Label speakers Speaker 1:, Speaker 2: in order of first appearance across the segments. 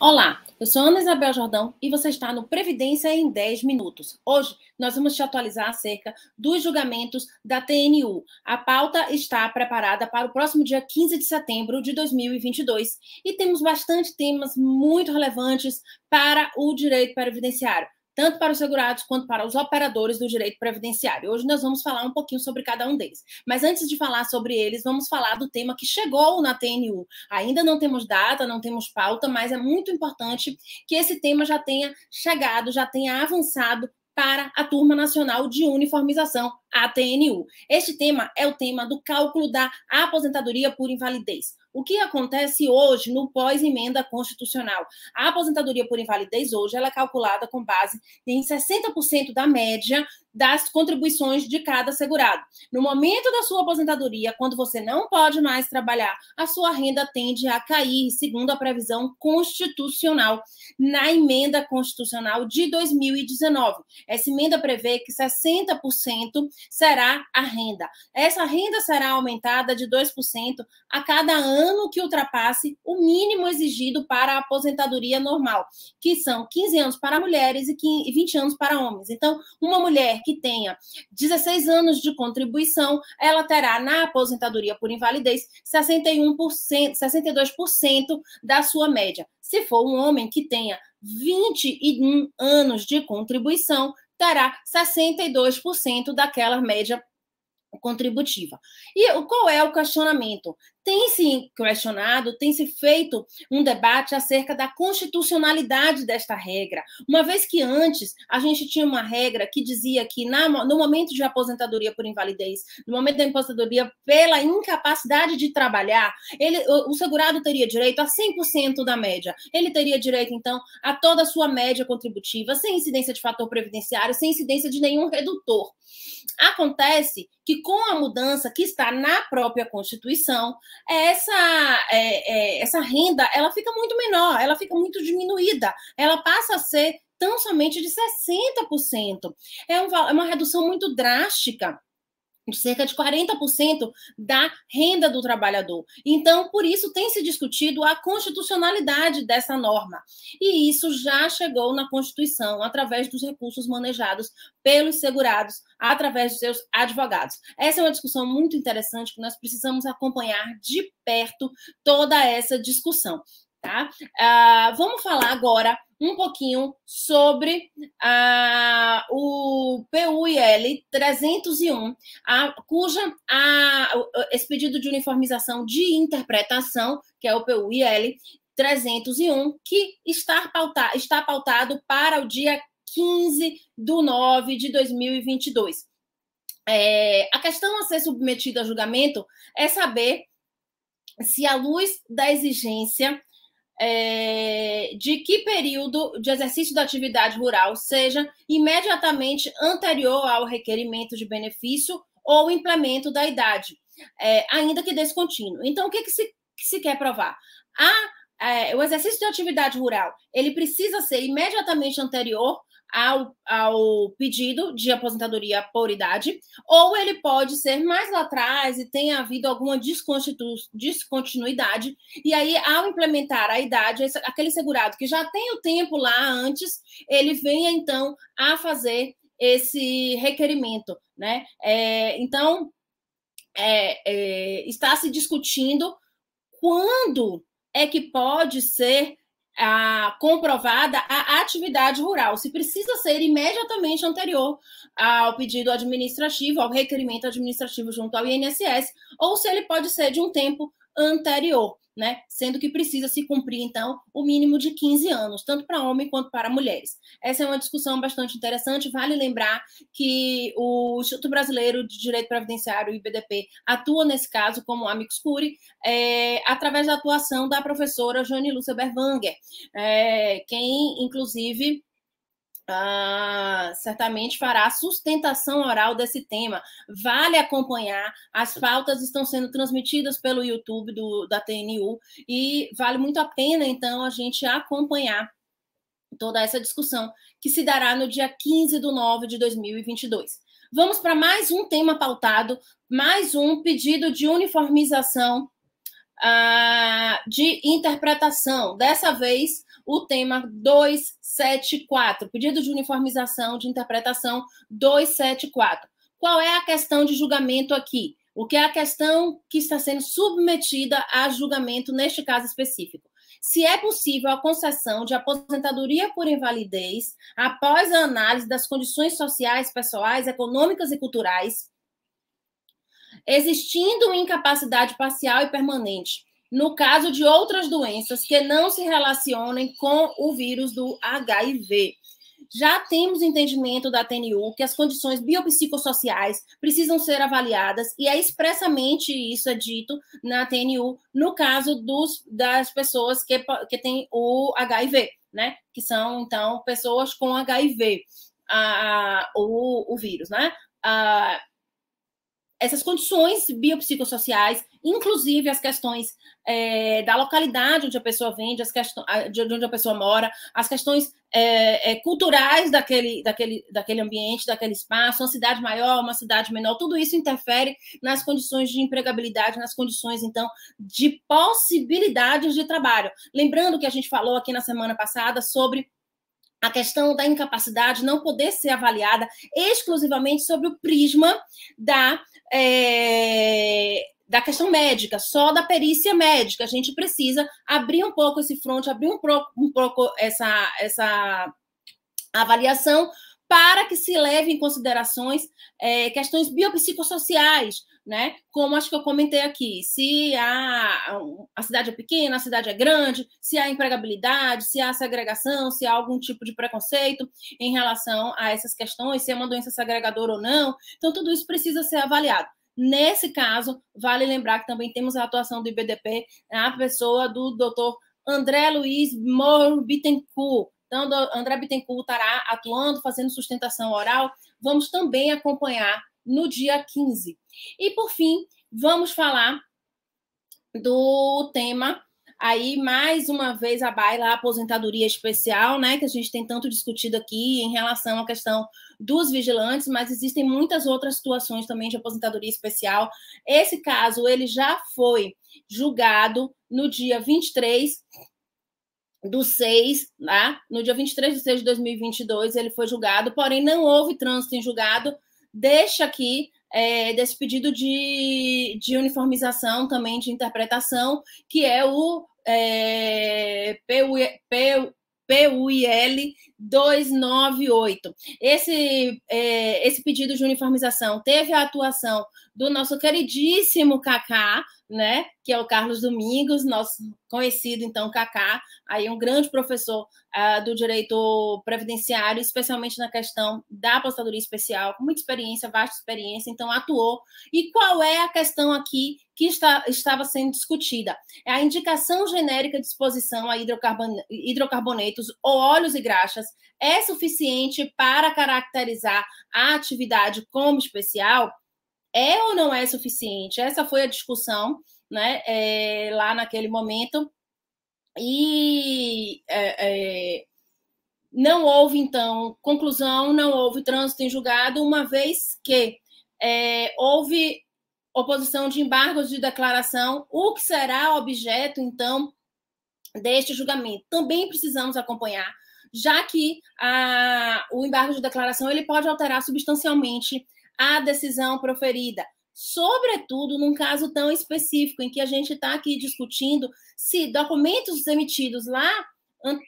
Speaker 1: Olá, eu sou Ana Isabel Jordão e você está no Previdência em 10 Minutos. Hoje nós vamos te atualizar acerca dos julgamentos da TNU. A pauta está preparada para o próximo dia 15 de setembro de 2022 e temos bastante temas muito relevantes para o direito previdenciário tanto para os segurados quanto para os operadores do direito previdenciário. Hoje nós vamos falar um pouquinho sobre cada um deles. Mas antes de falar sobre eles, vamos falar do tema que chegou na TNU. Ainda não temos data, não temos pauta, mas é muito importante que esse tema já tenha chegado, já tenha avançado para a Turma Nacional de Uniformização, a TNU. Este tema é o tema do cálculo da aposentadoria por invalidez. O que acontece hoje no pós-emenda constitucional? A aposentadoria por invalidez hoje ela é calculada com base em 60% da média das contribuições de cada segurado. No momento da sua aposentadoria, quando você não pode mais trabalhar, a sua renda tende a cair, segundo a previsão constitucional, na emenda constitucional de 2019. Essa emenda prevê que 60% será a renda. Essa renda será aumentada de 2% a cada ano ano que ultrapasse o mínimo exigido para a aposentadoria normal, que são 15 anos para mulheres e 20 anos para homens. Então, uma mulher que tenha 16 anos de contribuição, ela terá na aposentadoria por invalidez 61%, 62% da sua média. Se for um homem que tenha 21 anos de contribuição, terá 62% daquela média contributiva. E qual é o questionamento? Tem se questionado, tem se feito um debate acerca da constitucionalidade desta regra, uma vez que antes a gente tinha uma regra que dizia que na, no momento de aposentadoria por invalidez, no momento da aposentadoria pela incapacidade de trabalhar, ele, o, o segurado teria direito a 100% da média. Ele teria direito, então, a toda a sua média contributiva, sem incidência de fator previdenciário, sem incidência de nenhum redutor. Acontece que, com a mudança que está na própria Constituição, essa, é, é, essa renda ela fica muito menor, ela fica muito diminuída, ela passa a ser tão somente de 60%. É, um, é uma redução muito drástica cerca de 40% da renda do trabalhador. Então, por isso tem se discutido a constitucionalidade dessa norma. E isso já chegou na Constituição através dos recursos manejados pelos segurados através dos seus advogados. Essa é uma discussão muito interessante que nós precisamos acompanhar de perto toda essa discussão, tá? Uh, vamos falar agora um pouquinho sobre a ah, UIL 301, a, cuja a, esse pedido de uniformização de interpretação, que é o PUIL 301, que está, pauta, está pautado para o dia 15 de 9 de 2022. É, a questão a ser submetida a julgamento é saber se, à luz da exigência é, de que período de exercício da atividade rural seja imediatamente anterior ao requerimento de benefício ou implemento da idade, é, ainda que descontínuo. Então, o que, que, se, que se quer provar? A, é, o exercício de atividade rural ele precisa ser imediatamente anterior ao, ao pedido de aposentadoria por idade, ou ele pode ser mais lá atrás e tenha havido alguma descontinuidade, e aí, ao implementar a idade, aquele segurado que já tem o tempo lá antes, ele venha então a fazer esse requerimento, né? É, então, é, é, está se discutindo quando é que pode ser a, comprovada a atividade rural. Se precisa ser imediatamente anterior ao pedido administrativo, ao requerimento administrativo junto ao INSS, ou se ele pode ser de um tempo anterior, né? Sendo que precisa se cumprir, então, o mínimo de 15 anos, tanto para homem quanto para mulheres. Essa é uma discussão bastante interessante. Vale lembrar que o Instituto Brasileiro de Direito Previdenciário, IBDP, atua nesse caso como amicus curiae, é, através da atuação da professora Joane Lúcia Berwanger, é, quem, inclusive, ah, certamente fará a sustentação oral desse tema. Vale acompanhar, as pautas estão sendo transmitidas pelo YouTube do, da TNU e vale muito a pena, então, a gente acompanhar toda essa discussão que se dará no dia 15 de nove de 2022. Vamos para mais um tema pautado, mais um pedido de uniformização ah, de interpretação. Dessa vez, o tema 274, pedido de uniformização de interpretação 274. Qual é a questão de julgamento aqui? O que é a questão que está sendo submetida a julgamento neste caso específico? se é possível a concessão de aposentadoria por invalidez após a análise das condições sociais, pessoais, econômicas e culturais, existindo incapacidade parcial e permanente no caso de outras doenças que não se relacionem com o vírus do HIV. Já temos entendimento da TNU que as condições biopsicossociais precisam ser avaliadas, e é expressamente isso é dito na TNU, no caso dos, das pessoas que, que têm o HIV, né? Que são, então, pessoas com HIV, a, o, o vírus, né? A, essas condições biopsicossociais inclusive as questões é, da localidade onde a pessoa vende, as questões, de onde a pessoa mora, as questões é, é, culturais daquele, daquele, daquele ambiente, daquele espaço, uma cidade maior, uma cidade menor, tudo isso interfere nas condições de empregabilidade, nas condições, então, de possibilidades de trabalho. Lembrando que a gente falou aqui na semana passada sobre a questão da incapacidade não poder ser avaliada exclusivamente sobre o prisma da. É, da questão médica, só da perícia médica. A gente precisa abrir um pouco esse fronte, abrir um, um pouco essa, essa avaliação para que se leve em considerações é, questões biopsicossociais, né? Como acho que eu comentei aqui, se a, a cidade é pequena, a cidade é grande, se há empregabilidade, se há segregação, se há algum tipo de preconceito em relação a essas questões, se é uma doença segregadora ou não. Então, tudo isso precisa ser avaliado. Nesse caso, vale lembrar que também temos a atuação do IBDP, a pessoa do doutor André Luiz Morbitencourt, então, André Bittencourt estará atuando, fazendo sustentação oral. Vamos também acompanhar no dia 15. E, por fim, vamos falar do tema aí mais uma vez a baila a aposentadoria especial, né, que a gente tem tanto discutido aqui em relação à questão dos vigilantes, mas existem muitas outras situações também de aposentadoria especial. Esse caso ele já foi julgado no dia 23 do 6, tá? Né? no dia 23 de 6 de 2022, ele foi julgado, porém não houve trânsito em julgado, deixa aqui é, desse pedido de, de uniformização, também de interpretação, que é o é, PUIL 298. Esse, é, esse pedido de uniformização teve a atuação do nosso queridíssimo Kaká, né, que é o Carlos Domingos, nosso conhecido então Kaká, aí um grande professor uh, do direito previdenciário, especialmente na questão da apostadoria especial, com muita experiência, vasta experiência, então atuou. E qual é a questão aqui que está, estava sendo discutida? É a indicação genérica de exposição a hidrocarbonetos ou óleos e graxas é suficiente para caracterizar a atividade como especial? É ou não é suficiente? Essa foi a discussão né, é, lá naquele momento. E é, é, não houve, então, conclusão, não houve trânsito em julgado, uma vez que é, houve oposição de embargos de declaração, o que será objeto, então, deste julgamento. Também precisamos acompanhar já que a, o embargo de declaração ele pode alterar substancialmente a decisão proferida, sobretudo num caso tão específico em que a gente está aqui discutindo se documentos emitidos lá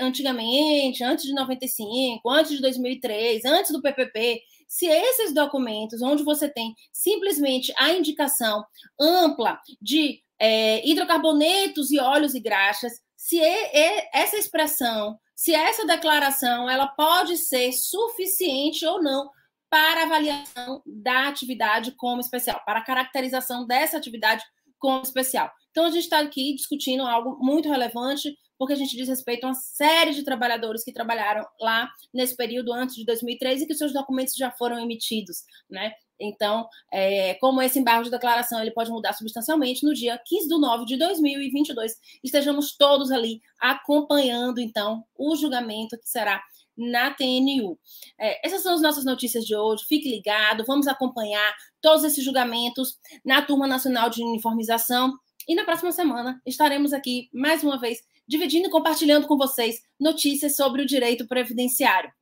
Speaker 1: antigamente, antes de 95, antes de 2003, antes do PPP, se esses documentos, onde você tem simplesmente a indicação ampla de é, hidrocarbonetos e óleos e graxas, se é, é, essa expressão se essa declaração ela pode ser suficiente ou não para avaliação da atividade como especial, para a caracterização dessa atividade como especial. Então, a gente está aqui discutindo algo muito relevante, porque a gente diz respeito a uma série de trabalhadores que trabalharam lá nesse período antes de 2013 e que seus documentos já foram emitidos, né? Então, é, como esse embargo de declaração ele pode mudar substancialmente no dia 15 de nove de 2022, estejamos todos ali acompanhando, então, o julgamento que será na TNU. É, essas são as nossas notícias de hoje. Fique ligado, vamos acompanhar todos esses julgamentos na Turma Nacional de Uniformização. E na próxima semana estaremos aqui mais uma vez dividindo e compartilhando com vocês notícias sobre o direito previdenciário.